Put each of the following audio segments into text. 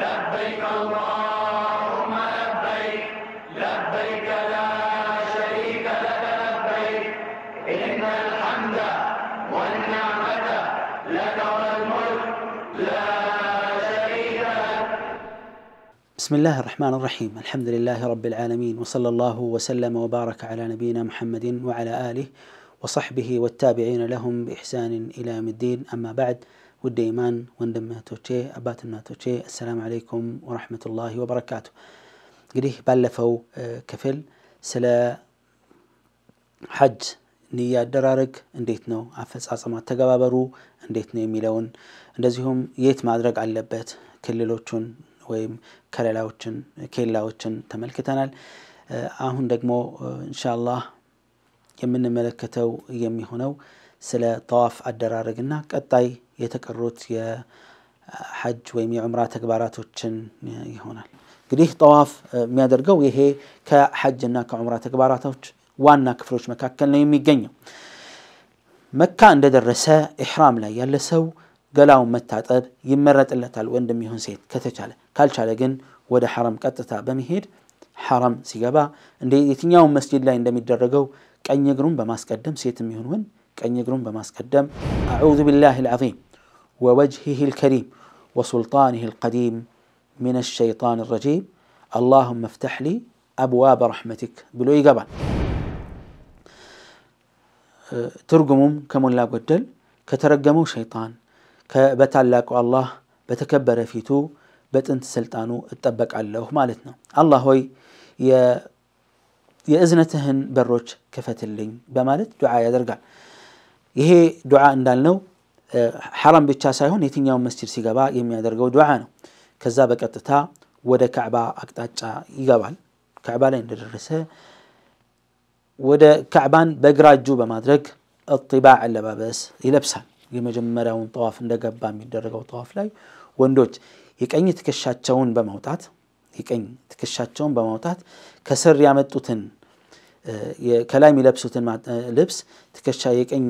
لبيك اللهم لبيك لبيك لا شريك لك لبيك إن الحمد والنعمة لك والملك لا بسم الله الرحمن الرحيم الحمد لله رب العالمين وصلى الله وسلم وبارك على نبينا محمد وعلى آله وصحبه والتابعين لهم بإحسان إلى يوم الدين أما بعد ውደ ኢማን ወንድም እህቶቼ አባት እናቶቼ አሰላም አለይኩም ወረሕመቱላሂ ወበረካቱ። እንግዲህ ባለፈው ክፍል ስለ ሐጅ ንያ አደራረግ እንዴት ነው፣ አፈጻጸም ተገባበሩ እንዴት ነው የሚለውን እንደዚሁም የት ማድረግ አለበት ክልሎቹን ወይም ከለላዎችን ኬላዎችን ተመልክተናል። አሁን ደግሞ ኢንሻአላህ የምንመለከተው የሚሆነው ስለ ጠዋፍ አደራረግና ቀጣይ የተቀሩት የሐጅ ወይም የዑምራ ተግባራቶችን ይሆናል። እንግዲህ ጠዋፍ የሚያደርገው ይሄ ከሐጅና ከዑምራ ተግባራቶች ዋና ክፍሎች መካከል ነው የሚገኘው። መካ እንደደረሰ ኢሕራም ላይ ያለ ሰው ገላውን መታጠብ ይመረጥለታል፣ ወንድም ይሁን ሴት ከተቻለ። ካልቻለ ግን ወደ ሐረም ቀጥታ በመሄድ ሐረም ሲገባ እንደ የትኛውን መስጂድ ላይ እንደሚደረገው ቀኝ እግሩን በማስቀደም ሴትም ይሁን ወንድ ቀኝ እግሩን በማስቀደም አዑዙ ቢላህ አልዓዚም ووجهه الكريم وسلطانه القديم من الشيطان الرجيم اللهم افتح لي أبواب رحمتك بلوي قبل ترقم كم لا قدل كترجموا شيطان كبتعلقوا الله بتكبر فيتو بتنت سلطانو على الله مالتنا الله هوي يا የእዝነትህን በሮች بمالت دعاء ዱዓ ያደርጋል። ይሄ دعاء እንዳልነው ሐረም ብቻ ሳይሆን የትኛውን መስጂድ ሲገባ የሚያደርገው ዱዓ ነው። ከዛ በቀጥታ ወደ ካዕባ አቅጣጫ ይገባል። ካዕባ ላይ እንደደረሰ ወደ ካዕባን በግራ እጁ በማድረግ እጥባዕ አለባበስ ይለብሳል። የመጀመሪያውን ጠዋፍ እንደገባ የሚደረገው ጠዋፍ ላይ ወንዶች የቀኝ ትከሻቸውን በማውጣት የቀኝ ትከሻቸውን በማውጣት ከስር ያመጡትን ከላይ የሚለብሱትን ልብስ ትከሻ የቀኝ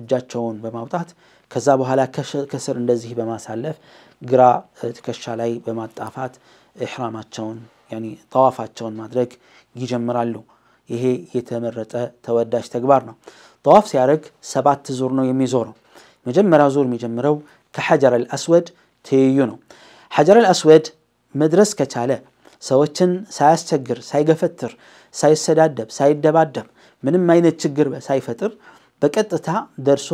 እጃቸውን በማውጣት ከዛ በኋላ ከስር እንደዚህ በማሳለፍ ግራ ትከሻ ላይ በማጣፋት ኢሕራማቸውን ጠዋፋቸውን ማድረግ ይጀምራሉ። ይሄ የተመረጠ ተወዳጅ ተግባር ነው። ጠዋፍ ሲያደርግ ሰባት ዙር ነው የሚዞረው። መጀመሪያ ዙር የሚጀምረው ከሐጀር አልአስወድ ትይዩ ነው። ሐጀር አልአስወድ መድረስ ከቻለ ሰዎችን ሳያስቸግር፣ ሳይገፈትር፣ ሳይሰዳደብ፣ ሳይደባደብ ምንም አይነት ችግር ሳይፈጥር በቀጥታ ደርሶ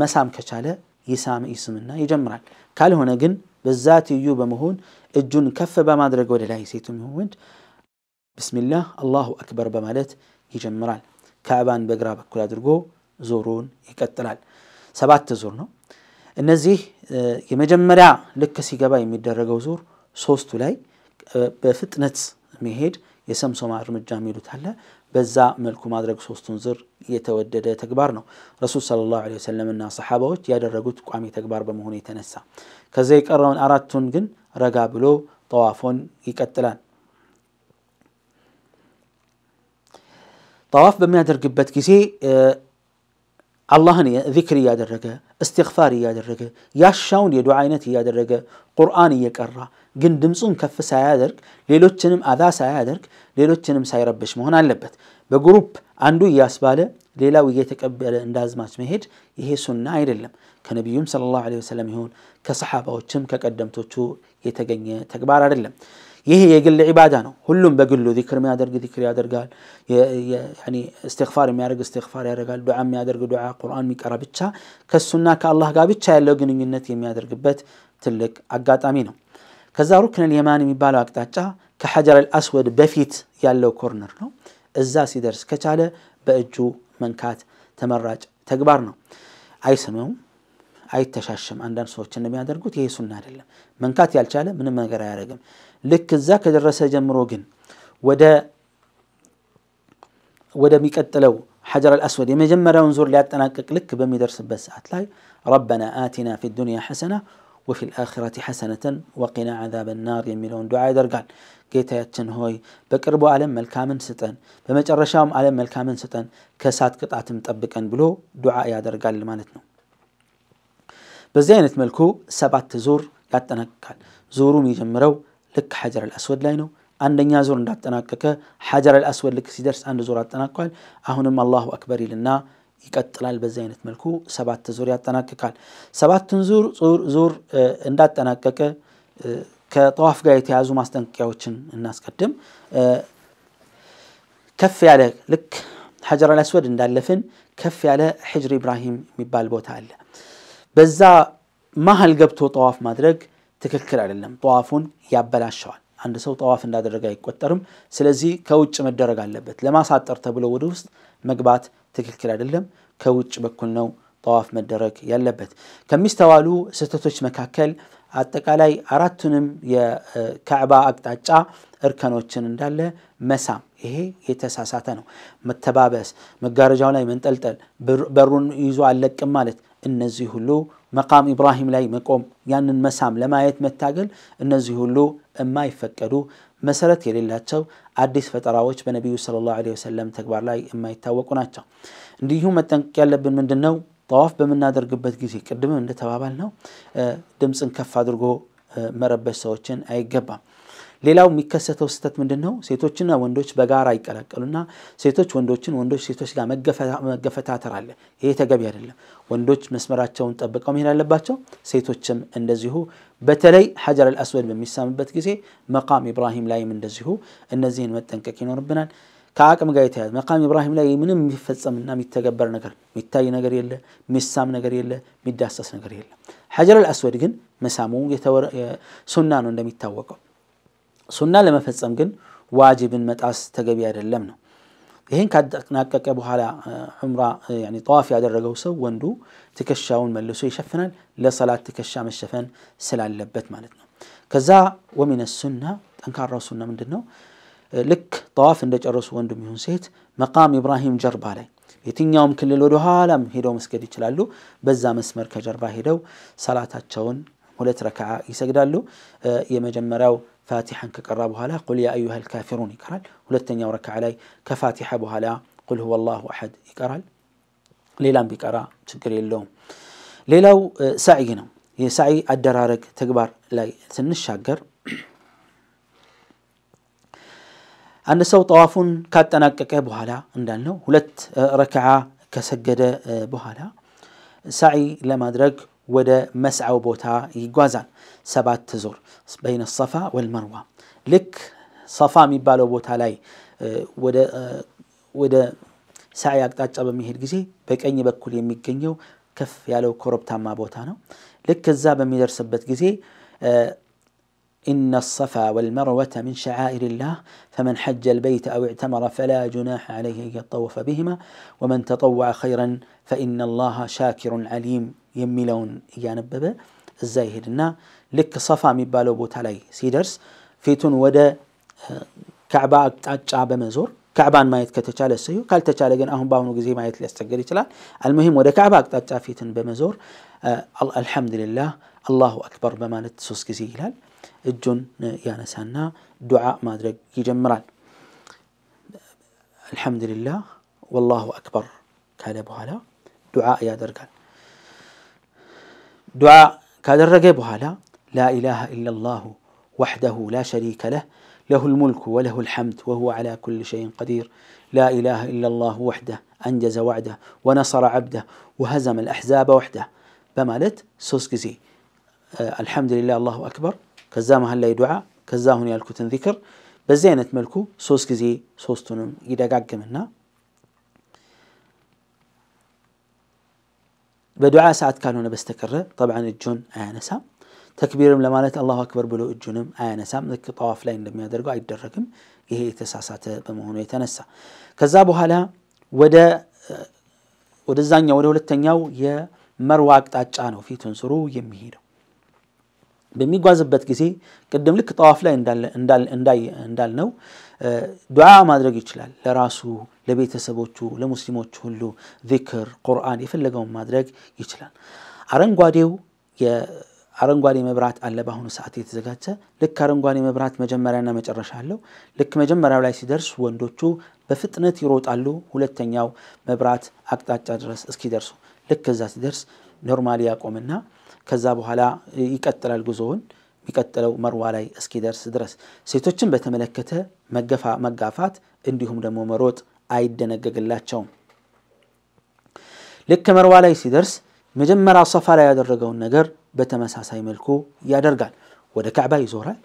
መሳም ከቻለ ይሳም ይስምና ይጀምራል። ካልሆነ ግን በዛ ትይዩ በመሆን እጁን ከፍ በማድረግ ወደ ላይ ሴቱም ይሁን ወንድ ብስሚላህ አላሁ አክበር በማለት ይጀምራል። ካዕባን በግራ በኩል አድርጎ ዞሩን ይቀጥላል። ሰባት ዙር ነው። እነዚህ የመጀመሪያ ልክ ሲገባ የሚደረገው ዙር ሶስቱ ላይ በፍጥነት መሄድ የሰምሶማ እርምጃ የሚሉት አለ። بزا ملك مدرك سوستون زر يتودد تكبار نو رسول صلى الله عليه وسلم انا صحابه يا درغوت قامي تكبار بمهوني تنسى كزي قرون اراتون جن رغا بلو طوافون يقتلان طواف بما درغبت كسي اه አላህን ዚክር እያደረገ እስትግፋር እያደረገ ያሻውን የዱዓ አይነት እያደረገ ቁርአን እየቀራ ግን ድምፁን ከፍ ሳያደርግ ሌሎችንም አዛ ሳያደርግ ሌሎችንም ሳይረብሽ መሆን አለበት። በግሩፕ አንዱ እያስባለ ሌላው እየተቀበለ እንዳዝማች መሄድ ይሄ ሱና አይደለም። ከነቢዩም ሰለላሁ ዐለይሂ ወሰለም ይሁን ከሰሓባዎችም ከቀደምቶቹ የተገኘ ተግባር አይደለም። ይህ የግል ዒባዳ ነው። ሁሉም በግሉ ዚክር የሚያደርግ ዚክር ያደርጋል። እስትግፋር የሚያደርግ እስትፋር ያደርጋል። ዱዓ የሚያደርግ ዱዓ፣ ቁርአን የሚቀራ ብቻ ከእሱና ከአላህ ጋር ብቻ ያለው ግንኙነት የሚያደርግበት ትልቅ አጋጣሚ ነው። ከዛ ሩክነል የማን የሚባለው አቅጣጫ ከሐጀር አልአስወድ በፊት ያለው ኮርነር ነው። እዛ ሲደርስ ከቻለ በእጁ መንካት ተመራጭ ተግባር ነው። አይስምም አይተሻሽም። አንዳንድ ሰዎች እንደሚያደርጉት ይሄ ሱና አይደለም። መንካት ያልቻለ ምንም ነገር አያደርግም። لك ልክ እዛ ከደረሰ ጀምሮ ግን ወደሚቀጥለው ሐጀር አልአስወድ የመጀመሪያውን ዙር ሊያጠናቅቅ ልክ በሚደርስበት ሰዓት ላይ ربنا آتنا في الدنيا ሐሰና وفي الآخرة حسنة وقنا عذاب النار يميلون دعاء درقان قيت ياتشن هوي بكربو على ملكا من ستن بمجر رشاهم على ملكا من ستن كسات قطعة متأبكا بلو دعاء يا درقان لما نتنو بزينة ملكو سبعة زور قد تنكال زورو ميجمرو ልክ ሐጀር አልአስወድ ላይ ነው። አንደኛ ዙር እንዳጠናቀቀ ሐጀር አልአስወድ ልክ ሲደርስ አንድ ዙር አጠናቋል። አሁንም አላሁ አክበር ይልና ይቀጥላል። በዚህ አይነት መልኩ ሰባት ዙር ያጠናቅቃል። ሰባቱን ዙር ዙር እንዳጠናቀቀ ከጠዋፍ ጋር የተያዙ ማስጠንቀቂያዎችን እናስቀድም። ከፍ ያለ ልክ ሐጀር አልአስወድ እንዳለፍን ከፍ ያለ ሕጅር ኢብራሂም የሚባል ቦታ አለ። በዛ መሀል ገብቶ ጠዋፍ ማድረግ ትክክል አይደለም። ጠዋፉን ያበላሸዋል። አንድ ሰው ጠዋፍ እንዳደረገ አይቆጠርም። ስለዚህ ከውጭ መደረግ አለበት። ለማሳጠር ተብሎ ወደ ውስጥ መግባት ትክክል አይደለም። ከውጭ በኩል ነው ጠዋፍ መደረግ ያለበት። ከሚስተዋሉ ስህተቶች መካከል አጠቃላይ አራቱንም የካዕባ አቅጣጫ እርከኖችን እንዳለ መሳም፣ ይሄ የተሳሳተ ነው። መተባበስ፣ መጋረጃው ላይ መንጠልጠል፣ በሩን ይዞ አለቅም ማለት፣ እነዚህ ሁሉ መቃም ኢብራሂም ላይ መቆም፣ ያንን መሳም ለማየት መታገል፣ እነዚህ ሁሉ የማይፈቀዱ መሰረት የሌላቸው አዲስ ፈጠራዎች በነቢዩ ሰለላሁ ዐለይሂ ወሰለም ተግባር ላይ የማይታወቁ ናቸው። እንዲሁም መጠንቀቅ ያለብን ምንድን ነው? ጠዋፍ በምናደርግበት ጊዜ ቅድምም እንደተባባል ነው ድምፅን ከፍ አድርጎ መረበሽ ሰዎችን አይገባም። ሌላው የሚከሰተው ስህተት ምንድን ነው? ሴቶችና ወንዶች በጋራ ይቀላቀሉና ሴቶች ወንዶችን፣ ወንዶች ሴቶች ጋር መገፈታተር አለ። ይሄ ተገቢ አይደለም። ወንዶች መስመራቸውን ጠብቀው መሄድ አለባቸው። ሴቶችም እንደዚሁ በተለይ ሐጀር አልአስወድ በሚሳምበት ጊዜ መቃም ኢብራሂም ላይም እንደዚሁ እነዚህን መጠንቀቅ ይኖርብናል። ከአቅም ጋር የተያዘ መቃም ኢብራሂም ላይ ምንም የሚፈጸምና የሚተገበር ነገር የሚታይ ነገር የለ፣ የሚሳም ነገር የለ፣ የሚዳሰስ ነገር የለም። ሐጀር አልአስወድ ግን መሳሙ ሱና ነው እንደሚታወቀው ሱና ለመፈጸም ግን ዋጅብን መጣስ ተገቢ አይደለም ነው። ይህን ካጠናቀቀ በኋላ ዑምራ ጠዋፍ ያደረገው ሰው ወንዱ ትከሻውን መልሶ ይሸፍናል፣ ለሰላት ትከሻ መሸፈን ስላለበት ማለት ነው። ከዛ ወሚነ ሱና ጠንካራው ሱና ምንድን ነው? ልክ ጠዋፍ እንደጨረሱ ወንዱ ሚሆን ሴት መቃም ኢብራሂም ጀርባ ላይ የትኛውም ክልል ወደ ኋላም ሄደው መስገድ ይችላሉ። በዛ መስመር ከጀርባ ሄደው ሰላታቸውን ሁለት ረክዓ ይሰግዳሉ። የመጀመሪያው فاتحا كقرا لا قل يا ايها الكافرون يقرال ولتن يورك علي كفاتحة لا قل هو الله احد يقرال ليلا بيقرا شكر اللوم ليلو سعينا يسعي الدرارك تكبر لا تنشاقر عند سو طوافون كات انا لا عندنا هلت ركعة كسجد لا سعي لما درك ودا مسعو بوتا يجوزان سبات تزور بين الصفا والمروة لك صفا ميبالو بوتا لاي ودا ودا سعي اقتاج ابا ميهر جزي بك اني بكل يميقنيو كف يالو كورب تاما بوتانو لك الزابة ميدر سبت جزي إن الصفا والمروة من شعائر الله فمن حج البيت أو اعتمر فلا جناح عليه أن يطوف بهما ومن تطوع خيرا فإن الله شاكر عليم يميلون يانببة ازاي هيدنا لك صفا ميبالو بوتا لاي سيدرس فيتون ودا كعبا اتعب بمزور كعبان ما يتكتش على السيو قال تشال جن أهم باهم وجزي ما يتلي استجري المهم ودا كعبا اتعب فيتن بمزور أه الحمد لله الله أكبر بما نتسوس جزي لال الجن يا نسانا دعاء ما درج يجمران الحمد لله والله أكبر كان بهلا دعاء يا درجال دعاء كادر ካደረገ لا إله إلا الله وحده لا شريك له له الملك وله الحمد وهو على كل شيء قدير لا إله إلا الله وحده أنجز وعده ونصر عبده وهزم الأحزاب وحده بمالت سوسكزي آه الحمد لله الله أكبر كزامها اللي دعاء كزاهن يالكتن ذكر بزينة ملكو سوس سوستنم إذا قاقمنا በዱዓ ሰዓት ካልሆነ በስተቀረ ጠብዓን እጁን አያነሳም። ተክቢርም ለማለት አላሁ አክበር ብሎ እጁንም አያነሳም። ልክ ጠዋፍ ላይ እንደሚያደርገው አይደረግም። ይሄ የተሳሳተ በመሆኑ የተነሳ ከዛ በኋላ ወደ ወደዛኛው ወደ ሁለተኛው የመርዋ አቅጣጫ ነው ፊቱን ስሩ የሚሄደው። በሚጓዝበት ጊዜ ቅድም ልክ ጠዋፍ ላይ እንዳል ነው። ዱዓ ማድረግ ይችላል ለራሱ ለቤተሰቦቹ ለሙስሊሞች ሁሉ ዚክር፣ ቁርአን የፈለገውን ማድረግ ይችላል። አረንጓዴው አረንጓዴ መብራት አለ። በአሁኑ ሰዓት የተዘጋጀ ልክ አረንጓዴ መብራት መጀመሪያና መጨረሻ አለው። ልክ መጀመሪያው ላይ ሲደርስ ወንዶቹ በፍጥነት ይሮጣሉ፣ ሁለተኛው መብራት አቅጣጫ ድረስ እስኪደርሱ። ልክ እዛ ሲደርስ ኖርማሊ ያቆምና ከዛ በኋላ ይቀጥላል ጉዞውን የሚቀጥለው መርዋ ላይ እስኪደርስ ድረስ። ሴቶችን በተመለከተ መጋፋት እንዲሁም ደግሞ መሮጥ አይደነገግላቸውም። ልክ መርዋ ላይ ሲደርስ መጀመሪያ ሰፋ ላይ ያደረገውን ነገር በተመሳሳይ መልኩ ያደርጋል። ወደ ካዕባ ይዞራል።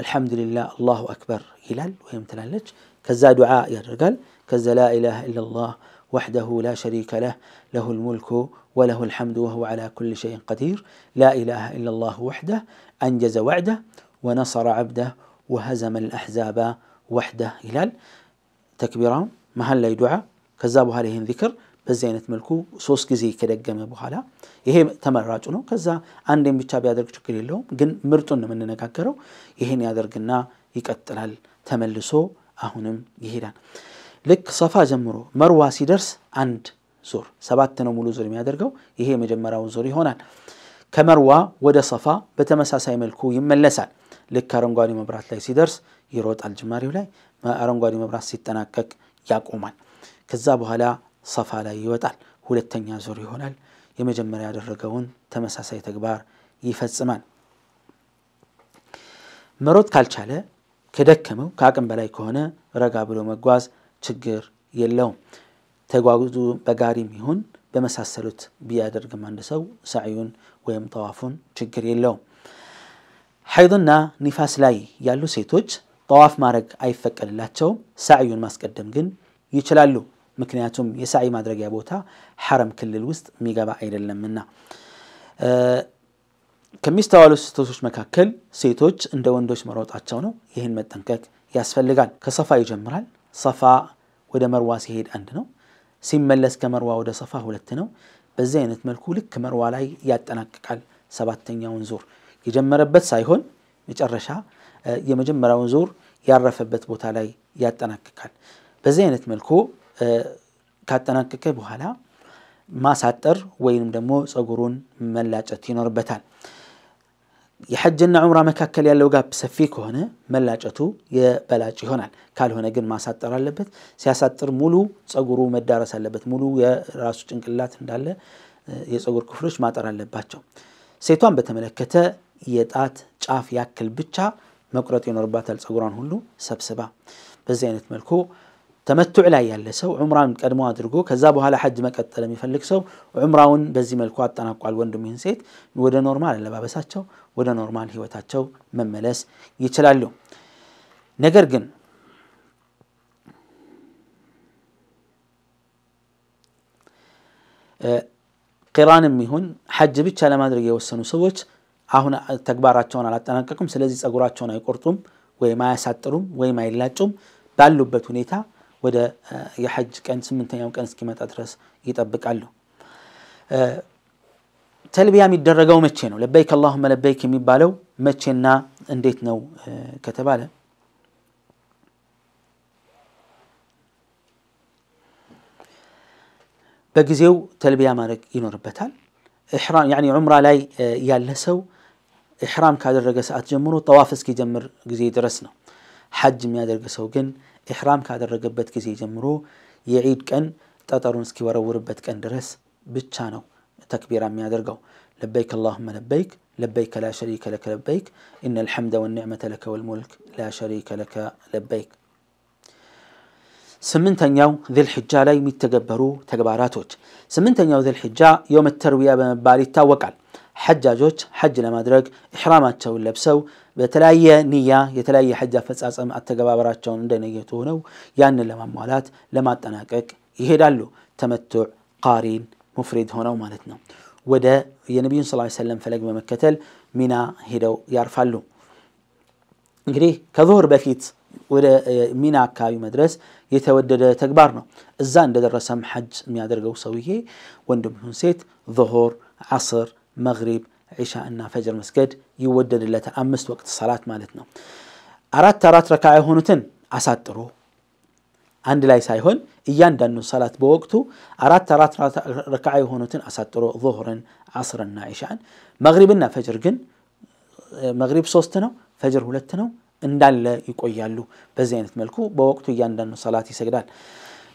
አልሐምዱሊላህ አላሁ አክበር ይላል ወይም ትላለች። ከዛ ዱዓ ያደርጋል። ከዛ ላኢላሃ ኢላላህ وحده لا شريك له له الملك وله الحمد وهو على كل شيء قدير لا إله إلا الله وحده أنجز وعده ونصر عبده وهزم الأحزاب وحده هلال ተክቢራ፣ መሀል ላይ ዱዓ፣ ከዛ በኋላ ይህን ዚክር በዚህ አይነት መልኩ ሶስት ጊዜ ከደገመ በኋላ ይሄ ተመራጩ ነው። ከዛ አንዴን ብቻ ቢያደርግ ችግር የለውም፣ ግን ምርጡን ነው የምንነጋገረው። ይህን ያደርግና ይቀጥላል። ተመልሶ አሁንም ይሄዳል። ልክ ሰፋ ጀምሮ መርዋ ሲደርስ አንድ ዙር ሰባት ነው ሙሉ ዙር የሚያደርገው። ይሄ የመጀመሪያውን ዙር ይሆናል። ከመርዋ ወደ ሰፋ በተመሳሳይ መልኩ ይመለሳል። ልክ አረንጓዴ መብራት ላይ ሲደርስ ይሮጣል። ጅማሬው ላይ አረንጓዴ መብራት ሲጠናቀቅ ያቆማል። ከዛ በኋላ ሰፋ ላይ ይወጣል። ሁለተኛ ዙር ይሆናል። የመጀመሪያ ያደረገውን ተመሳሳይ ተግባር ይፈጽማል። መሮጥ ካልቻለ ከደከመው ከአቅም በላይ ከሆነ ረጋ ብሎ መጓዝ ችግር የለውም። ተጓጉዙ በጋሪም ይሁን በመሳሰሉት ቢያደርግም አንድ ሰው ሳዩን ወይም ጠዋፉን ችግር የለውም። ሐይድና ኒፋስ ላይ ያሉ ሴቶች ጠዋፍ ማድረግ አይፈቀድላቸውም። ሳዕዩን ማስቀደም ግን ይችላሉ። ምክንያቱም የሳዕይ ማድረጊያ ቦታ ሐረም ክልል ውስጥ የሚገባ አይደለምና። ከሚስተዋሉ ስህተቶች መካከል ሴቶች እንደ ወንዶች መሮጣቸው ነው። ይህን መጠንቀቅ ያስፈልጋል። ከሰፋ ይጀምራል። ሰፋ ወደ መርዋ ሲሄድ አንድ ነው፣ ሲመለስ ከመርዋ ወደ ሰፋ ሁለት ነው። በዚህ አይነት መልኩ ልክ መርዋ ላይ ያጠናቅቃል። ሰባተኛውን ዙር የጀመረበት ሳይሆን መጨረሻ የመጀመሪያውን ዙር ያረፈበት ቦታ ላይ ያጠናቅቃል። በዚህ አይነት መልኩ ካጠናቀቀ በኋላ ማሳጠር ወይንም ደግሞ ፀጉሩን መላጨት ይኖርበታል። የሐጅና ዑምራ መካከል ያለው ጋብ ሰፊ ከሆነ መላጨቱ የበላጭ ይሆናል። ካልሆነ ግን ማሳጠር አለበት። ሲያሳጥር ሙሉ ፀጉሩ መዳረስ አለበት። ሙሉ የራሱ ጭንቅላት እንዳለ የፀጉር ክፍሎች ማጠር አለባቸው። ሴቷን በተመለከተ የጣት ጫፍ ያክል ብቻ مقرط ينربات الصغران هلو سب سبسبا بزينت ملكو تمتع لا يلسو عمران كدمو أدرقو كذابو هلا حج مكت تلمي فلكسو عمران بزي ملكو أتنا قوال وندو سيت ودا نورمال اللي بابساتشو ودا نورمال هي وتاتشو مملس يتلالو نقرقن قران ميهون حج بيتشا لما أدرقو يوسنو سووش አሁን ተግባራቸውን አላጠናቀቁም። ስለዚህ ጸጉራቸውን አይቆርጡም ወይም አያሳጥሩም ወይም አይላጩም። ባሉበት ሁኔታ ወደ የሐጅ ቀን ስምንተኛው ቀን እስኪመጣ ድረስ ይጠብቃሉ። ተልቢያ የሚደረገው መቼ ነው? ለበይክ አላሁመ ለበይክ የሚባለው መቼና እንዴት ነው ከተባለ በጊዜው ተልቢያ ማድረግ ይኖርበታል። ኢሕራም ያኒ ዑምራ ላይ ያለ ሰው ኢሕራም ካደረገ ሰዓት ጀምሮ ጠዋፍ እስኪጀምር ጊዜ ድረስ ነው። ሐጅ የሚያደርግ ሰው ግን ኢሕራም ካደረገበት ጊዜ ጀምሮ የዒድ ቀን ጠጠሩን እስኪወረውርበት ቀን ድረስ ብቻ ነው ተክቢራ የሚያደርገው። ለበይክ አላሁመ ለበይክ ለበይክ ላ ሸሪከ ለከ ለበይክ ኢነ ልሐምደ ወኒዕመተ ለከ ወልሙልክ ላ ሸሪከ ለከ ለበይክ። ስምንተኛው ذልሕጃ ላይ የሚተገበሩ ተግባራቶች። ስምንተኛው ذልሕጃ የውመ ተርዊያ በመባል ይታወቃል። حجاجوش حج لمدرج إحراماتشو اللبسو بتلاقي نية يتلاقي حجة فساس أم التجابة براتشون دين يتونو يعني لما مالات لما تناكك يهدلو تمتع قارين مفرد هنا ومالتنا وده النبي صلى الله عليه وسلم فلق مكتل منا هدو يرفعلو إنكري كظهر بفيت وده منا كاوي مدرس يتودد تكبرنا الزان ده الرسم حج ميادر قوصويه وندبهن سيت ظهور عصر መግሪብ፣ ዒሻ እና ፈጅር መስገድ ይወደድለት አምስት ወቅት ሰላት ማለት ነው። አራት አራት ረካዓ የሆኑትን አሳጥሮ አንድ ላይ ሳይሆን እያንዳንዱ ሰላት በወቅቱ አራት አራት ረካ የሆኑትን አሳጥሮ ዙሁርን፣ አስርና ዒሻን። መግሪብና ፈጅር ግን መግሪብ ሶስት ነው፣ ፈጅር ሁለት ነው እንዳለ ይቆያሉ። በዚህ አይነት መልኩ በወቅቱ እያንዳንዱ ሰላት ይሰግዳል።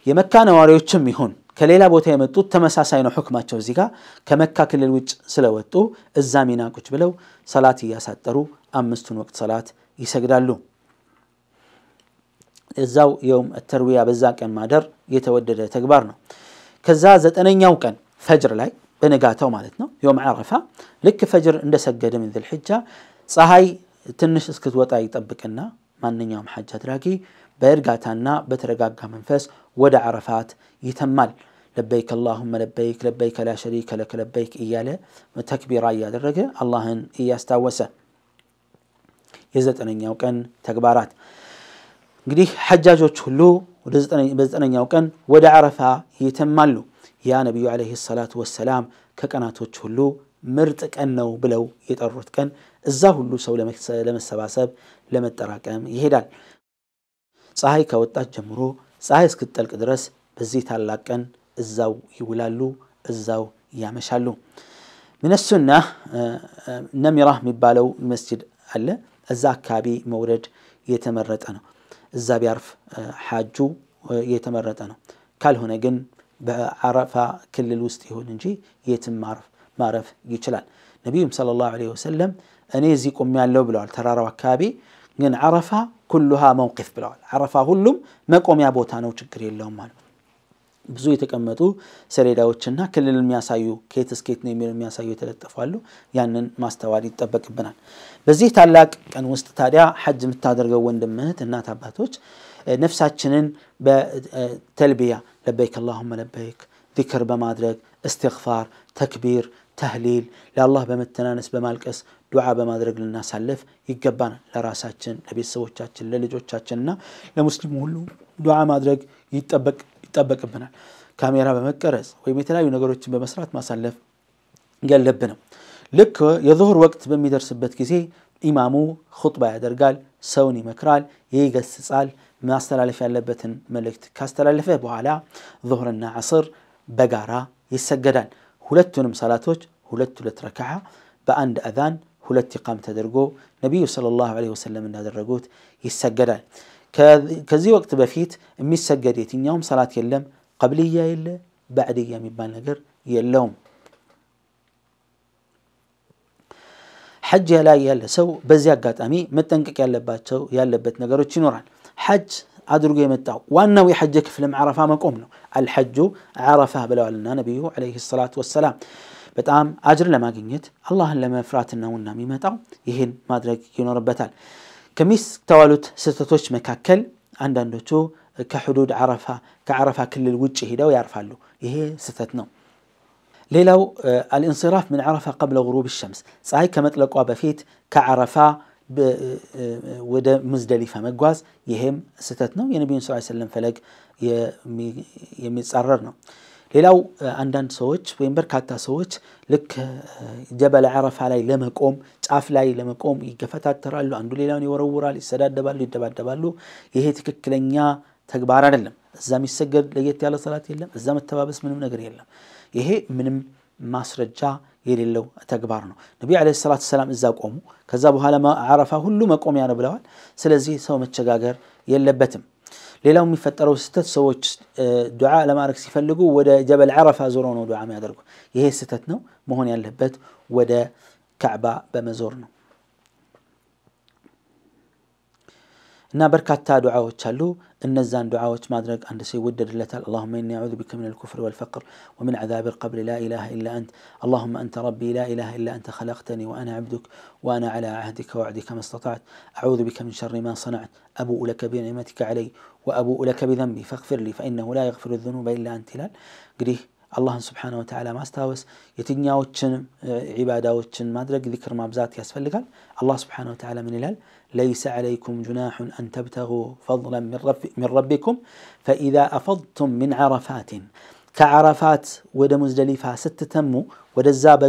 የመካ ነዋሪዎችም ይሁን ከሌላ ቦታ የመጡት ተመሳሳይ ነው ሕክማቸው እዚህ ጋር ከመካ ክልል ውጭ ስለወጡ እዛ ሚና ቁጭ ብለው ሰላት እያሳጠሩ አምስቱን ወቅት ሰላት ይሰግዳሉ እዛው የውም ተርዊያ በዛ ቀን ማደር የተወደደ ተግባር ነው ከዛ ዘጠነኛው ቀን ፈጅር ላይ በነጋታው ማለት ነው የውም ዓረፋ ልክ ፈጅር እንደሰገደ ምን ልሕጃ ፀሐይ ትንሽ እስክትወጣ ይጠብቅና ማንኛውም ሓጅ አድራጊ بيرغاتانا بترغاقا منفس ودع عرفات يتمال لبيك اللهم لبيك لبيك لا شريك لك لبيك إياله متكبيرا يا درجة الله إياس تاوسة يزتنا نيوكن تكبارات قديه حجاج وتشلو ودزتنا نيوكن ودع عرفة يتمالو يا نبي عليه الصلاة والسلام ككنات وتشلو مرتك أنه بلو يتعرض كان الزهو اللو سولمك لما السباسب لما التراكم يهدال ፀሐይ ከወጣት ጀምሮ ፀሐይ እስክትጠልቅ ድረስ በዚህ ታላቅ ቀን እዛው ይውላሉ፣ እዛው ያመሻሉ። ሚነሱና ነሚራ የሚባለው መስጅድ አለ። እዛ አካባቢ መውረድ የተመረጠ ነው። እዛ ቢያርፍ ሓጁ የተመረጠ ነው። ካልሆነ ግን በአረፋ ክልል ውስጥ ይሁን እንጂ የትም ማረፍ ይችላል። ነቢዩም ሰለላሁ ዐለይሂ ወሰለም እኔ እዚህ ቆሜ ያለው ብለዋል። ተራራው አካባቢ ግን አረፋ ኩሉሃ መውቂፍ ብለዋል። አረፋ ሁሉም መቆሚያ ቦታ ነው፣ ችግር የለውም ማለት ብዙ የተቀመጡ ሰሌዳዎችና ክልል የሚያሳዩ ከየት እስከየት ነው የሚል የሚያሳዩ የተለጠፋሉ። ያንን ማስተዋል ይጠበቅብናል። በዚህ ታላቅ ቀን ውስጥ ታዲያ ሐጅ የምታደርገው ወንድም እናት አባቶች ነፍሳችንን በተልቢያ ለበይክ አላሁመ ለበይክ ዚክር በማድረግ እስትግፋር፣ ተክቢር تهليل لا الله بمتنانس بمالكس دعاء بما درج للناس هلف يقبان لراساتشن لبيت سوى تشاتشن للجو تشاتشن هلو دعاء ما درج يتبك يتبك ابنا كاميرا بمكرز ويمثلا ينقرش بمسرات ما سلف قال لبنا لك يظهر وقت بمدرس بتكزي إمامو خطبة يدر قال سوني مكرال ييجا استسال ما استلالف يالبتن ملكت كاستلالفه بوالا ظهر النعصر بقارا يسجدان ሁለቱንም ሰላቶች ሁለት ሁለት ረክዓ በአንድ አዛን ሁለት ይቃም ተደርጎ ነቢዩ ሰለላሁ ዐለይሂ ወሰለም እንዳደረጉት ይሰገዳል። ከዚህ ወቅት በፊት የሚሰገድ የትኛውም ሰላት የለም። ቀብልያ የለ፣ ባዕድያ የሚባል ነገር የለውም። ሐጅ ላይ ያለ ሰው በዚህ አጋጣሚ መጠንቀቅ ያለባቸው ያለበት ነገሮች ይኖራል። ሐጅ أدرك يمتع وأنا ويحجك في المعرفة ما قمنا الحج عرفة بلو لنا نبيه عليه الصلاة والسلام بتأم أجر لما قنيت الله لما فراتنا وننا نامي متع يهن ما درج ينور بتال كميس توالوت ستتوش مكاكل عندنا تو كحدود عرفة كعرفة كل الوجه هيدا ويعرفها له يه ستتنا ليلو آه، الانصراف من عرفة قبل غروب الشمس ساي كمت لقوا بفيت كعرفة ወደ ሙዝደሊፋ መጓዝ ይሄም ስህተት ነው። የነቢዩን ስ ሰለም ፈለግ የሚጻረር ነው። ሌላው አንዳንድ ሰዎች ወይም በርካታ ሰዎች ልክ ጀበል አረፋ ላይ ለመቆም ጫፍ ላይ ለመቆም ይገፈታተራሉ። አንዱ ሌላውን ይወረውራል፣ ይሰዳደባሉ፣ ይደባደባሉ። ይሄ ትክክለኛ ተግባር አይደለም። እዛ የሚሰገድ ለየት ያለ ሰላት የለም። እዛ መተባበስ ምንም ነገር የለም። ይሄ ምንም ማስረጃ የሌለው ተግባር ነው። ነቢዩ ዓለይሂ ሰላቱ ሰላም እዛ ቆሙ። ከዛ በኋላ አረፋ ሁሉ መቆሚያ ነው ብለዋል። ስለዚህ ሰው መቸጋገር የለበትም። ሌላው የሚፈጠረው ስህተት ሰዎች ዱዓ ለማድረግ ሲፈልጉ ወደ ጀበል ዓረፋ ዞሮ ነው ዱዓ የሚያደርጉ። ይሄ ስህተት ነው። መሆን ያለበት ወደ ካዕባ በመዞር ነው። እና በርካታ ዱዓዎች አሉ እነዛን ዱዓዎች ማድረግ አንድ ሰው ይወደድለታል አላሁመ ኢኒ አዑዙ ቢከ ምን ልኩፍር ወልፈቅር ወምን ዓዛብ ልቀብር ላ ኢላሃ ኢላ አንት አላሁመ አንተ ረቢ ላ ኢላሃ ኢላ አንተ ኸለቅተኒ ወአና ዓብዱክ وأنا على عهدك ووعدك ما استطعت أعوذ بك من شر ما صنعت أبوء لك بنعمتك علي وأبوء لك بذنبي فاغفر لي فإنه لا يغفر الذنوب إلا أنت لا قريه وچن عبادة وچن ما اه، درق ذكر ما ዚክር ማብዛት ያስፈልጋል الله سبحانه وتعالى من الهل ليس عليكم جناح أن تبتغوا فضلا من ربكم فإذا أفضتم من عرفات كعرفات ودمزدليفة ستتموا ودزاب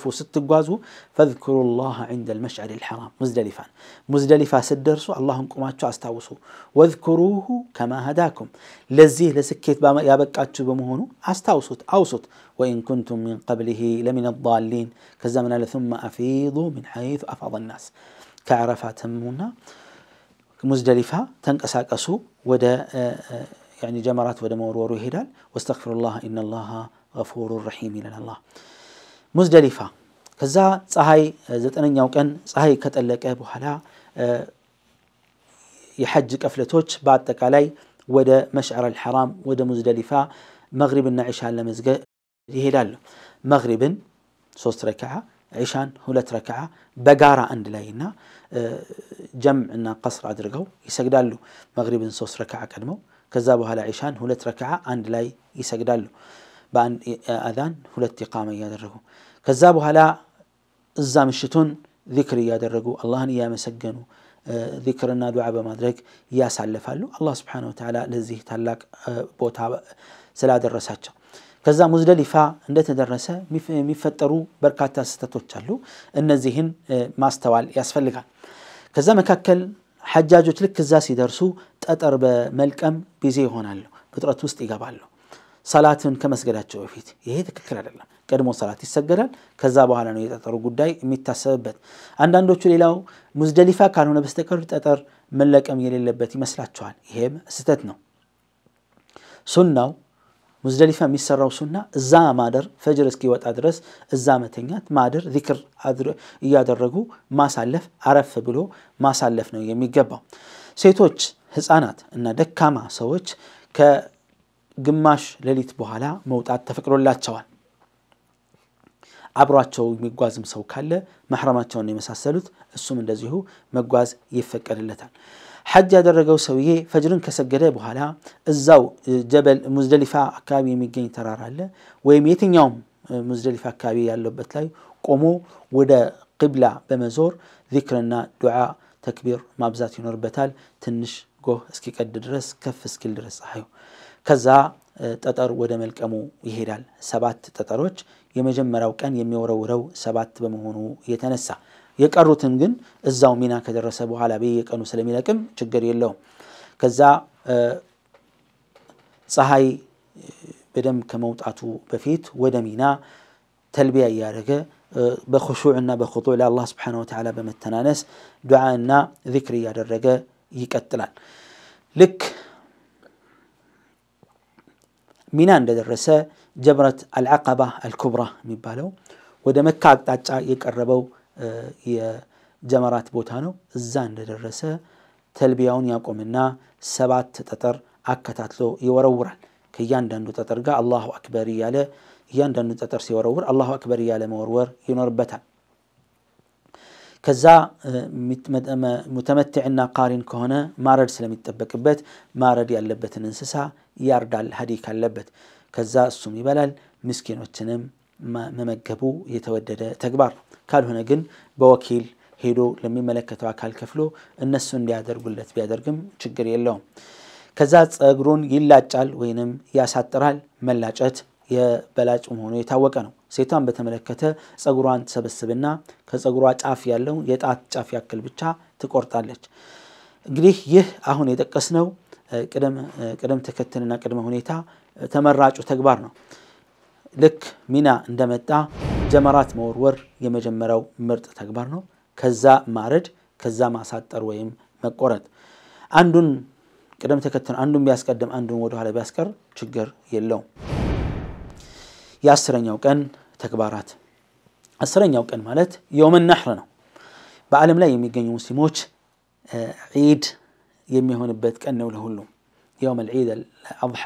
فو ست قوازو فاذكروا الله عند المشعر الحرام مزدلفا مزدلفا سدرسوا اللهم انكم اتشو واذكروه كما هداكم لزيه لسكيت بام يا بكاتشو بمهونو استاوسوت اوسوت وان كنتم من قبله لمن الضالين كزمنا ثم افيضوا من حيث افاض الناس كعرفا تمونا مزدلفا تنقساقسو ودا يعني جمرات ودا مورورو هدال واستغفر الله ان الله غفور رحيم إلى الله مزدلفة كذا صحي زت أنا يوم كان صحي كتلك أبو حلا يحجك أفلتوش بعد تكالي ودا مشعر الحرام ودا مزدلفة مغرب النعيش على مزق يهلال مغرب صوت ركعة عشان هلا ركعة بقارة عند لينا جمع إن قصر أدرقو يسجدالو مغرب صوت ركعة كدمو كذا بها لعشان هلا ركعة عند لي يسجدالو بان اذان هلت قام يا درغو كذاب هلا ئزا مشتون ذیکری یادەڕگو ئەلهان يا و ذكرنا دعاء بە مادرێک یاساللفال و الله سبحانه وتعالى سلا تالاک كذا تا سلا دەڕساچە ከዛ ሙዝደሊፋ بركات የሚፈጠሩ በርካታ ስህተቶች አሉ። እነዚህን ማስተዋል ያስፈልጋል። كذا መካከል ሐጃጆች تلك كذا سيدرسو ጠጠር በመልቀም ቢዚ ይሆናሉ፣ ውጥረት ውስጥ ይገባሉ። ሰላትን ከመስገዳቸው በፊት ይሄ ትክክል አይደለም። ቀድሞ ሰላት ይሰገዳል። ከዛ በኋላ ነው የጠጠሩ ጉዳይ የሚታሰብበት። አንዳንዶቹ ሌላው ሙዝደሊፋ ካልሆነ በስተቀር ጠጠር መለቀም የሌለበት ይመስላቸዋል። ይሄም ስህተት ነው። ሱናው ሙዝደሊፋ የሚሰራው ሱና እዛ ማደር፣ ፈጅር እስኪወጣ ድረስ እዛ መተኛት፣ ማደር፣ ዚክር እያደረጉ ማሳለፍ፣ አረፍ ብሎ ማሳለፍ ነው የሚገባው። ሴቶች፣ ህፃናት እና ደካማ ሰዎች ግማሽ ሌሊት በኋላ መውጣት ተፈቅዶላቸዋል። አብሯቸው የሚጓዝም ሰው ካለ ማሕረማቸውን የመሳሰሉት እሱም እንደዚሁ መጓዝ ይፈቀድለታል። ሐጅ ያደረገው ሰውዬ ፈጅርን ከሰገደ በኋላ እዛው ጀበል ሙዝደሊፋ አካባቢ የሚገኝ ተራራ አለ ወይም የትኛውም ሙዝደሊፋ አካባቢ ያለበት ላይ ቆሞ ወደ ቅብላ በመዞር ዚክርና ዱዓ ተክቢር ማብዛት ይኖርበታል። ትንሽ ጎህ እስኪቀድ ድረስ ከፍ እስኪል ድረስ ፀሐዩ ከዛ ጠጠር ወደ መልቀሙ ይሄዳል። ሰባት ጠጠሮች የመጀመሪያው ቀን የሚወረውረው ሰባት በመሆኑ የተነሳ የቀሩትን ግን እዛው ሚና ከደረሰ በኋላ በየቀኑ ስለሚለቅም ችግር የለውም። ከዛ ፀሐይ በደንብ ከመውጣቱ በፊት ወደ ሚና ተልቢያ እያደረገ በኹሹዕና በኹዱዕ ለአላህ ስብሓነሁ ወተዓላ በመተናነስ ዱዓ እና ዚክር እያደረገ ይቀጥላል ልክ من عند الرسا جبرة العقبة الكبرى مبالو ودا مكة تاتشا يقربو يا جمرات بوتانو زان الرسا تلبيون يقومنا سبعة تتر أكتاتلو يورورا كي يندن تترقى الله أكبر يالي يندن تتر سيورور الله أكبر يالي مورور ينربتان ከዛ ሙተመትዕና ቃሪን ከሆነ ማረድ ስለሚጠበቅበት ማረድ ያለበትን እንስሳ ያርዳል፣ ሀዲ ካለበት። ከዛ እሱም ይበላል። ምስኪኖችንም መመገቡ የተወደደ ተግባር ነው። ካልሆነ ግን በወኪል ሄዶ ለሚመለከተው አካል ከፍሎ እነሱ እንዲያደርጉለት ቢያደርግም ችግር የለውም። ከዛ ጸጉሩን ይላጫል ወይንም ያሳጥራል። መላጨት የበላጭ መሆኑ የታወቀ ነው። ሴቷን በተመለከተ ጸጉሯን ትሰበስብና ከጸጉሯ ጫፍ ያለው የጣት ጫፍ ያክል ብቻ ትቆርጣለች። እንግዲህ ይህ አሁን የጠቀስ ነው ቅደም ተከትልና ቅድመ ሁኔታ ተመራጩ ተግባር ነው። ልክ ሚና እንደመጣ ጀመራት መወርወር የመጀመሪያው ምርጥ ተግባር ነው። ከዛ ማረድ፣ ከዛ ማሳጠር ወይም መቆረጥ። አንዱን ቅደም ተከትል አንዱን ቢያስቀድም አንዱን ወደኋላ ቢያስቀር ችግር የለውም። የአስረኛው ቀን ተግባራት አስረኛው ቀን ማለት የውመን ነሕር ነው። በዓለም ላይ የሚገኙ ሙስሊሞች ዒድ የሚሆንበት ቀን ነው ለሁሉም። የውም ልዒድ አልአድሓ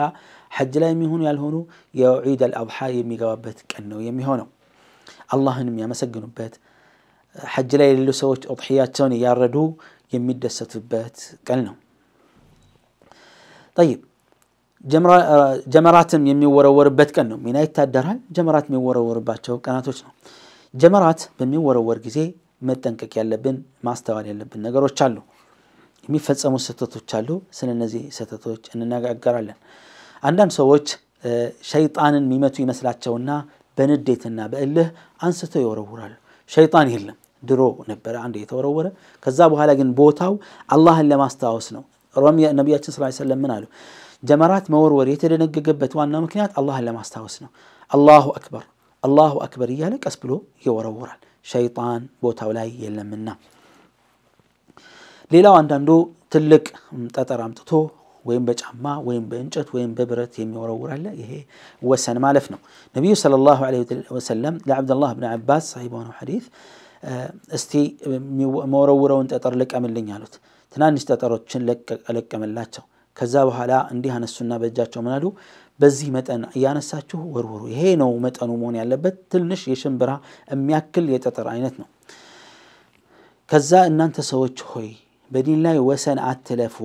ሐጅ ላይ የሚሆኑ ያልሆኑ የዒድ አልአድሓ የሚገባበት ቀን ነው የሚሆነው። አላህን የሚያመሰግኑበት ሐጅ ላይ የሌሉ ሰዎች ኡድሕያቸውን እያረዱ የሚደሰቱበት ቀን ነው። ጠይብ ጀመራትም የሚወረወርበት ቀን ነው። ሚና ይታደራል። ጀመራት የሚወረወርባቸው ቀናቶች ነው። ጀመራት በሚወረወር ጊዜ መጠንቀቅ ያለብን ማስተዋል ያለብን ነገሮች አሉ። የሚፈጸሙ ስህተቶች አሉ። ስለ እነዚህ ስህተቶች እንነጋገራለን። አንዳንድ ሰዎች ሸይጣንን የሚመቱ ይመስላቸውና በንዴትና በእልህ አንስተው ይወረውራሉ። ሸይጣን የለም። ድሮ ነበረ አንድ የተወረወረ። ከዛ በኋላ ግን ቦታው አላህን ለማስታወስ ነው። ሮም ነቢያችን ስላ ሰለም ምን አሉ? جمرات مورور يتلنق قبت وانا مكنات الله اللي ما استوسنا الله أكبر الله أكبر يالك أسبلو يورورا شيطان بوتا ولا يلمنا ليلا واندندو تلك تترام تتو وين بج وين بنجت وين ببرت يم يورورا لا يهي وسن ما لفنا نبي صلى الله عليه وسلم لعبد الله بن عباس صاحبون حديث آه، استي مورورا وانت لك أمل لن يالوت تنان نشتا تروت لك ألك أمل لاتشو ከዛ በኋላ እንዲህ አነሱና በእጃቸው ምናሉ በዚህ መጠን እያነሳችሁ ወርውሩ። ይሄ ነው መጠኑ መሆን ያለበት። ትንሽ የሽንብራ የሚያክል የጠጠር አይነት ነው። ከዛ እናንተ ሰዎች ሆይ በዲን ላይ ወሰን አትለፉ፣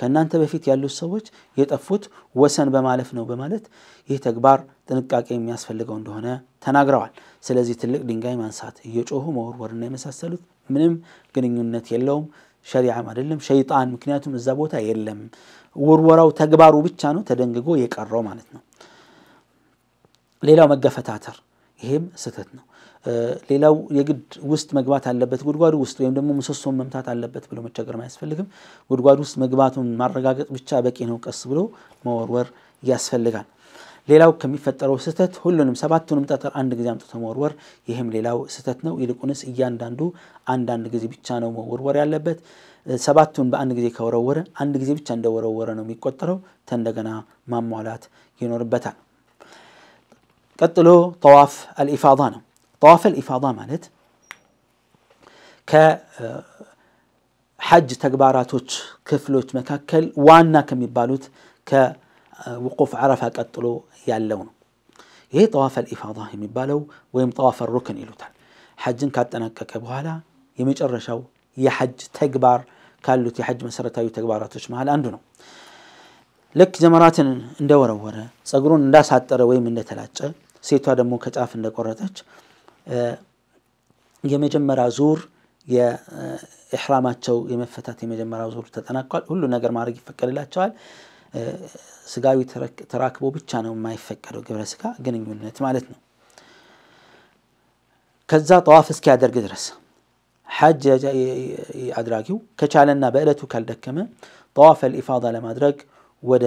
ከእናንተ በፊት ያሉት ሰዎች የጠፉት ወሰን በማለፍ ነው በማለት ይህ ተግባር ጥንቃቄ የሚያስፈልገው እንደሆነ ተናግረዋል። ስለዚህ ትልቅ ድንጋይ ማንሳት፣ እየጮሁ መወርወርና የመሳሰሉት ምንም ግንኙነት የለውም፣ ሸሪዓም አይደለም፣ ሸይጣን ምክንያቱም እዛ ቦታ የለም። ውርወራው ተግባሩ ብቻ ነው ተደንግጎ የቀረው ማለት ነው። ሌላው መገፈታተር፣ ይሄም ስህተት ነው። ሌላው የግድ ውስጥ መግባት አለበት ጉድጓዱ ውስጥ ወይም ደግሞ ምሰሶን መምታት አለበት ብሎ መቸገር አያስፈልግም። ጉድጓድ ውስጥ መግባቱን ማረጋገጥ ብቻ በቂ ነው። ቀስ ብሎ መወርወር ያስፈልጋል። ሌላው ከሚፈጠረው ስህተት ሁሉንም ሰባቱንም ጠጠር አንድ ጊዜ አምጥቶ መወርወር፣ ይህም ሌላው ስህተት ነው። ይልቁንስ እያንዳንዱ አንዳንድ ጊዜ ብቻ ነው መወርወር ያለበት። ሰባቱን በአንድ ጊዜ ከወረወረ አንድ ጊዜ ብቻ እንደወረወረ ነው የሚቆጠረው። ተእንደገና ማሟላት ይኖርበታል። ቀጥሎ ጠዋፍ አልኢፋዳ ነው። ጠዋፍ አልኢፋዳ ማለት ከሐጅ ተግባራቶች ክፍሎች መካከል ዋና ከሚባሉት ከውቁፍ ዓረፋ ቀጥሎ ያለው ነው። ይሄ ጠዋፍ አልኢፋዳ የሚባለው ወይም ጠዋፍ ሩክን ይሉታል። ሐጅን ካጠናቀቀ በኋላ የመጨረሻው የሐጅ ተግባር ካሉት የሐጅ መሰረታዊ ተግባራቶች መሃል አንዱ ነው። ልክ ጀመራትን እንደወረወረ ጸጉሩን እንዳሳጠረ ወይም እንደተላጨ ሴቷ ደግሞ ከጫፍ እንደቆረጠች የመጀመሪያ ዙር የኢሕራማቸው የመፈታት የመጀመሪያ ዙር ተጠናቋል። ሁሉ ነገር ማድረግ ይፈቀድላቸዋል። ስጋዊ ተራክቦ ብቻ ነው የማይፈቀደው ግብረ ስጋ ግንኙነት ማለት ነው። ከዛ ጠዋፍ እስኪያደርግ ድረስ ሐጅ አድራጊው ከቻለና በዕለቱ ካልደከመ ጠዋፈል ኢፋዳ ለማድረግ ወደ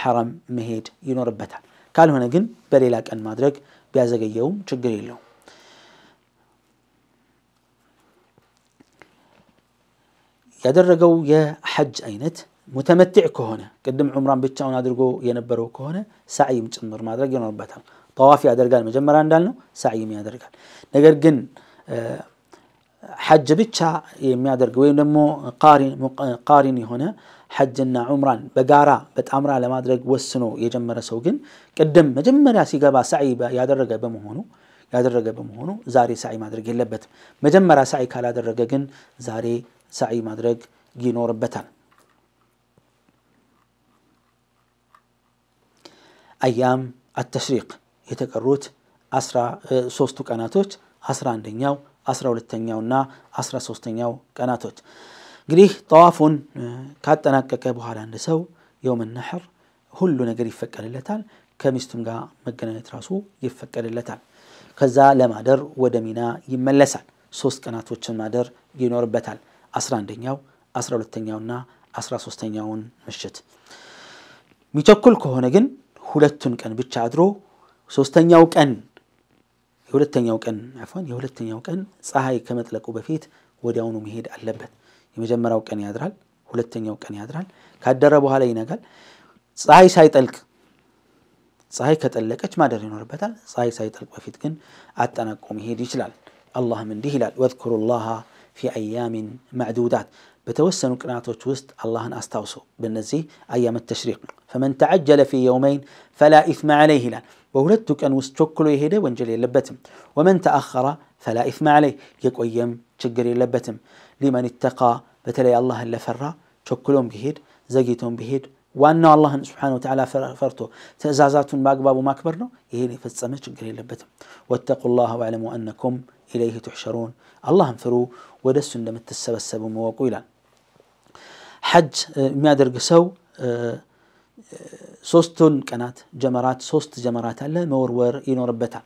ሐረም መሄድ ይኖርበታል። ካልሆነ ግን በሌላ ቀን ማድረግ ቢያዘገየውም ችግር የለውም። ያደረገው የሐጅ አይነት ሙተመትዕ ከሆነ ቅድም ዑምራን ብቻውን አድርጎ የነበረው ከሆነ ሳዕይም ጭምር ማድረግ ይኖርበታል። ጠዋፍ ያደርጋል መጀመሪያ እንዳልነው፣ ሳዕይም ያደርጋል። ነገር ግን ሐጅ ብቻ የሚያደርግ ወይም ደግሞ ቃሪን የሆነ ሐጅና ዑምራን በጋራ በጣምራ ለማድረግ ወስኖ የጀመረ ሰው ግን ቅድም መጀመሪያ ሲገባ ሳይ ያደረገ በመሆኑ ያደረገ በመሆኑ ዛሬ ሳይ ማድረግ የለበትም። መጀመሪያ ሳይ ካላደረገ ግን ዛሬ ሳይ ማድረግ ይኖርበታል። አያም አተሽሪቅ የተቀሩት ሶስቱ ቀናቶች አስራ አንደኛው 12ተኛውና 13ተኛው ቀናቶች እንግዲህ ጠዋፉን ካጠናቀቀ በኋላ አንድ ሰው የውም ነሕር ሁሉ ነገር ይፈቀድለታል። ከሚስቱም ጋር መገናኘት ራሱ ይፈቀድለታል። ከዛ ለማደር ወደ ሚና ይመለሳል። ሶስት ቀናቶችን ማደር ይኖርበታል። 11ኛው 12ተኛውና 13ተኛውን ምሽት ሚቸኩል ከሆነ ግን ሁለቱን ቀን ብቻ አድሮ ሶስተኛው ቀን የሁለተኛው ቀን አፎን የሁለተኛው ቀን ፀሐይ ከመጥለቁ በፊት ወዲያውኑ መሄድ አለበት። የመጀመሪያው ቀን ያድራል፣ ሁለተኛው ቀን ያድራል፣ ካደረ በኋላ ይነጋል። ፀሐይ ሳይጠልቅ ፀሐይ ከጠለቀች ማደር ይኖርበታል። ፀሐይ ሳይጠልቅ በፊት ግን አጠናቆ መሄድ ይችላል። አላህም እንዲህ ይላል፣ ወዝኩሩ ላሃ ፊ አያሚን ማዕዱዳት በተወሰኑ ቅናቶች ውስጥ አላህን አስታውሱ። በእነዚህ አያመት ተሽሪቅ ፈመን ተዐጀለ ፊ የውመይን ፈላ ኢትመ ዐለይህ ይላል። وولدت كان وستوكل يهدى وانجلي لبتم ومن تأخر فلا إثم عليه يك ويم تجري لبتم لمن اتقى بتلي الله اللي فرى تشكلون بهد زجيتون بهد وأن الله سبحانه وتعالى فرته تأزازات ما أقباب وما أكبرنا يهدى فتسمى تجري لبتم واتقوا الله واعلموا أنكم إليه تحشرون الله انفروا ودس لما تسبسبوا مواقويلا حج ما درقسوا أه كانت جمرات ሶስቱን ቀናት ጀመራት ሶስት ጀመራት አለ መወርወር ይኖርበታል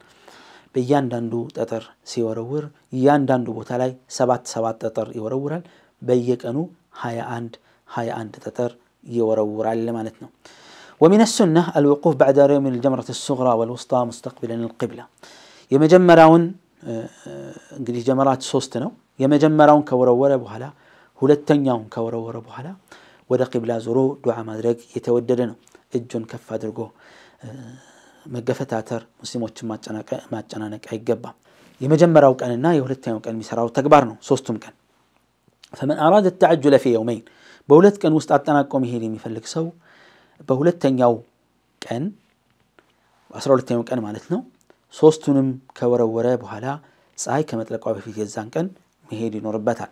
በእያንዳንዱ ጠጠር ሲወረውር እያንዳንዱ ቦታ ላይ ሰባት ሰባት ጠጠር ይወረውራል በየቀኑ 21 21 تتر ይወረውራል ማለት ነው ومن السنة الوقوف بعد يوم الجمرة الصغرى والوسطى مستقبلا القبلة يما جمراون انقلي جمرات سوستنو يما جمراون كورور ابو هلا هلتنياون كورور ابو هلا ودا قبلة زرو دعا مدرق يتوددنو እጁን ከፍ አድርጎ መገፈታተር፣ ሙስሊሞችን ማጨናነቅ አይገባም። የመጀመሪያው ቀንና የሁለተኛው ቀን የሚሰራው ተግባር ነው። ሶስቱም ቀን ፈመን አራድ ተዓጁለ ለፊ የውመይን በሁለት ቀን ውስጥ አጠናቆ መሄድ የሚፈልግ ሰው በሁለተኛው ቀን አስራ ሁለተኛው ቀን ማለት ነው። ሶስቱንም ከወረወረ በኋላ ፀሐይ ከመጥለቋ በፊት የዛን ቀን መሄድ ይኖርበታል።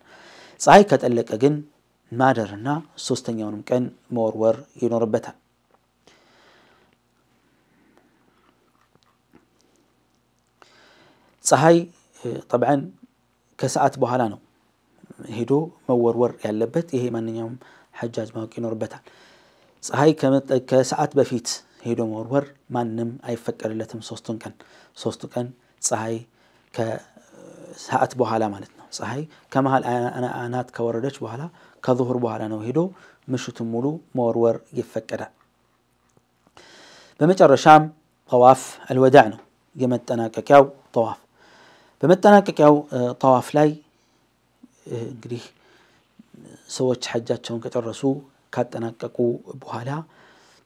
ፀሐይ ከጠለቀ ግን ማደርና ሶስተኛውንም ቀን መወርወር ይኖርበታል። صحي طبعا كساعات بهالانو هدو مور ور يلبت إيه من يوم حجاج ما كنا ربتها صحي كساعات بفيت هدو مور ور ما نم أي فكر اللي تم صوستن كان صوستن كان صحي كساعات بهالا مالتنا صحي كما هال أنا أنا أنا كوردش بهالا كظهر بهالا نو هدو مشو تمولو مور ور يفكره بمجر الشام طواف الوداع نو جمت أنا كاكاو طواف በመጠናቀቂያው ጠዋፍ ላይ እንግዲህ ሰዎች ሐጃቸውን ከጨረሱ ካጠናቀቁ በኋላ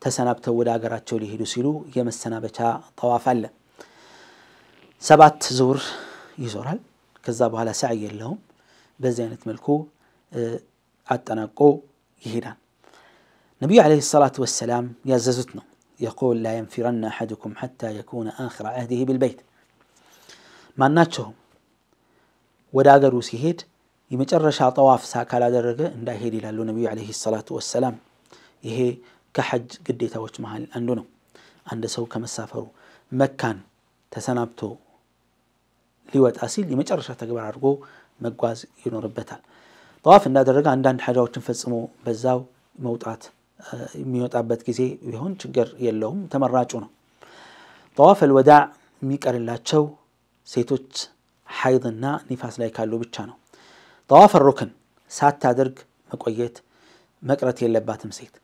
ተሰናብተው ወደ አገራቸው ሊሄዱ ሲሉ የመሰናበቻ ጠዋፍ አለ። ሰባት ዙር ይዞራል። ከዛ በኋላ ሰዓይ የለውም። በዚህ አይነት መልኩ አጠናቆ ይሄዳል። ነቢዩ ዓለይሂ ሰላቱ ወሰላም ያዘዙት ነው። የቁል ላ የንፊረና አሐድኩም ሐታ የኩነ አኽረ አህዲህ ቢልበይት ማናቸውም ወደ አገሩ ሲሄድ የመጨረሻ ጠዋፍ ካላደረገ እንዳይሄድ ይላሉ ነቢዩ ለ ሰላቱ ወሰላም። ይሄ ከሐጅ ግዴታዎች መሀል አንዱ ነው። አንድ ሰው ከመሳፈሩ መካን ተሰናብቶ ሊወጣ ሲል የመጨረሻ ተግባር አድርጎ መጓዝ ይኖርበታል። ጠዋፍ እንዳደረገ አንዳንድ ሐጃዎችን ፈጽሞ በዛው መውጣት የሚወጣበት ጊዜ ቢሆን ችግር የለውም፣ ተመራጩ ነው። ጠዋፍ አልወዳዕ የሚቀርላቸው ሴቶች ሐይድና ኒፋስ ላይ ካሉ ብቻ ነው። ጠዋፍ ሩክን ሳታደርግ መቆየት መቅረት የለባትም። ሴት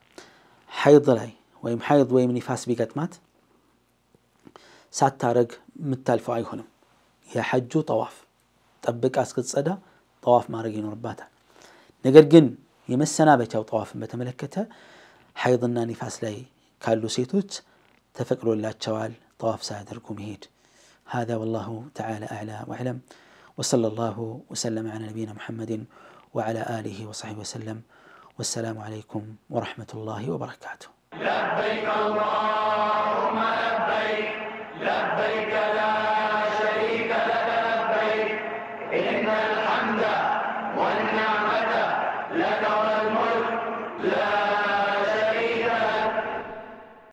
ሐይድ ላይ ወይም ሐይድ ወይም ኒፋስ ቢገጥማት ሳታረግ የምታልፈው አይሆንም። የሐጁ ጠዋፍ ጠብቃ እስክትጸዳ ጠዋፍ ማድረግ ይኖርባታል። ነገር ግን የመሰናበቻው ጠዋፍን በተመለከተ ሐይድና ኒፋስ ላይ ካሉ ሴቶች ተፈቅዶላቸዋል ጠዋፍ ሳያደርጉ መሄድ። هذا والله تعالى أعلى وأعلم وصلى الله وسلم على نبينا محمد وعلى آله وصحبه وسلم والسلام عليكم ورحمة الله وبركاته لبيك اللهم لبيك لبيك لا